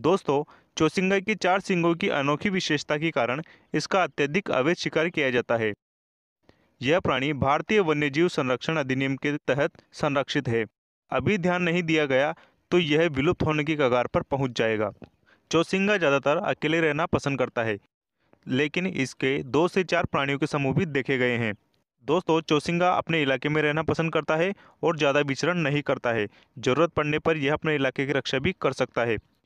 दोस्तों चोसिंगा की चार सिंगों की अनोखी विशेषता के कारण इसका अत्यधिक अवैध शिकार किया जाता है यह प्राणी भारतीय वन्यजीव संरक्षण अधिनियम के तहत संरक्षित है अभी ध्यान नहीं दिया गया तो यह विलुप्त होने की कगार पर पहुंच जाएगा चोसिंगा ज़्यादातर अकेले रहना पसंद करता है लेकिन इसके दो से चार प्राणियों के समूह भी देखे गए हैं दोस्तों चोसिंगा अपने इलाके में रहना पसंद करता है और ज़्यादा विचरण नहीं करता है ज़रूरत पड़ने पर यह अपने इलाके की रक्षा भी कर सकता है